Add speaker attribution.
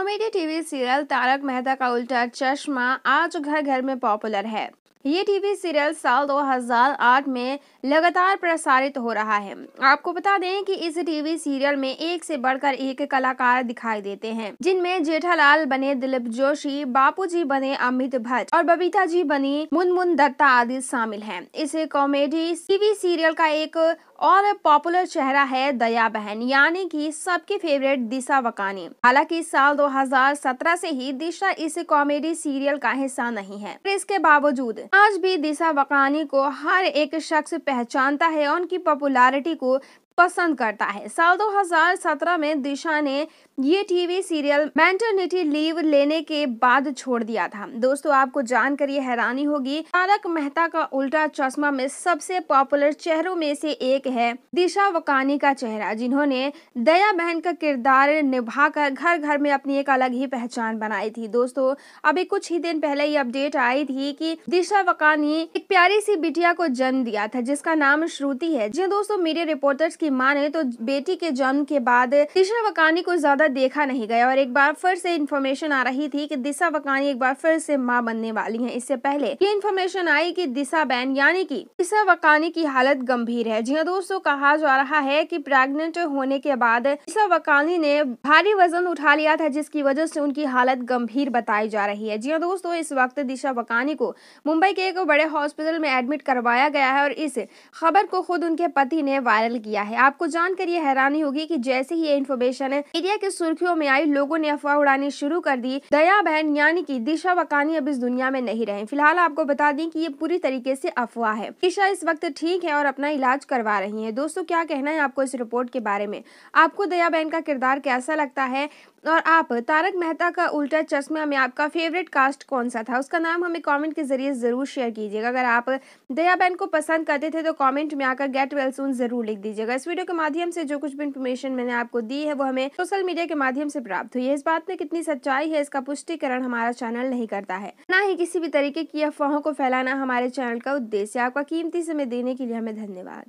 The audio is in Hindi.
Speaker 1: Comedy TV serial Taarak Mehta Ka Ooltah चश्मा आज घर घर में पॉपुलर है ये टीवी सीरियल साल 2008 में लगातार प्रसारित हो रहा है आपको बता दें कि इस टीवी सीरियल में एक से बढ़कर एक कलाकार दिखाई देते हैं जिनमें जेठालाल बने दिलीप जोशी बापूजी बने अमित भट्ट और बबीता जी बनी मुनमुन दत्ता आदि शामिल हैं। इस कॉमेडी टीवी सीरियल का एक और पॉपुलर चेहरा है दया बहन यानी कि सबकी फेवरेट दिशा वकानी हालांकि साल 2017 से ही दिशा इस कॉमेडी सीरियल का हिस्सा नहीं है इसके बावजूद आज भी दिशा वकानी को हर एक शख्स पहचानता है और उनकी पॉपुलरिटी को पसंद करता है साल 2017 में दिशा ने ये टीवी सीरियल मैटरनिटी लीव लेने के बाद छोड़ दिया था दोस्तों आपको जानकर ये हैरानी होगी तारक मेहता का उल्टा चश्मा में सबसे पॉपुलर चेहरों में से एक है दिशा वकानी का चेहरा जिन्होंने दया बहन का किरदार निभाकर घर घर में अपनी एक अलग ही पहचान बनाई थी दोस्तों अभी कुछ ही दिन पहले ये अपडेट आई थी की दिशा वकानी एक प्यारी सी बिटिया को जन्म दिया था जिसका नाम श्रुति है जी दोस्तों मीडिया रिपोर्टर्स की की माने तो बेटी के जन्म के बाद दिशा वकानी को ज्यादा देखा नहीं गया और एक बार फिर से इन्फॉर्मेशन आ रही थी कि दिशा वकानी एक बार फिर से माँ बनने वाली है इससे पहले ये इन्फॉर्मेशन आई कि दिशा बैन यानी कि दिशा वकानी की हालत गंभीर है जी हाँ, दोस्तों कहा जा रहा है की प्रेगनेंट होने के बाद दिशा वकानी ने भारी वजन उठा लिया था जिसकी वजह से उनकी हालत गंभीर बताई जा रही है जी हाँ, दोस्तों इस वक्त दिशा वकानी को मुंबई के एक बड़े हॉस्पिटल में एडमिट करवाया गया है और इस खबर को खुद उनके पति ने वायरल किया है है आपको जानकर ये हैरानी होगी कि जैसे ही ये इन्फॉर्मेशन मीडिया की सुर्खियों में आई लोगों ने अफवाह उड़ानी शुरू कर दी दया बहन यानी कि दिशा वकानी अब इस दुनिया में नहीं रहे फिलहाल आपको बता दें कि ये पूरी तरीके से अफवाह है दिशा इस वक्त ठीक है और अपना इलाज करवा रही है दोस्तों क्या कहना है आपको इस रिपोर्ट के बारे में आपको दया बहन का किरदार कैसा लगता है और आप तारक मेहता का उल्टा चश्मा में आपका फेवरेट कास्ट कौन सा था उसका नाम हमें कमेंट के जरिए ज़रूर शेयर कीजिएगा अगर आप दया बहन को पसंद करते थे तो कमेंट में आकर गेट वेल सून ज़रूर लिख दीजिएगा इस वीडियो के माध्यम से जो कुछ भी इन्फॉर्मेशन मैंने आपको दी है वो हमें सोशल मीडिया के माध्यम से प्राप्त हुई है इस बात में कितनी सच्चाई है इसका पुष्टिकरण हमारा चैनल नहीं करता है न ही किसी भी तरीके की अफवाहों को फैलाना हमारे चैनल का उद्देश्य आपका कीमती समय देने के लिए हमें धन्यवाद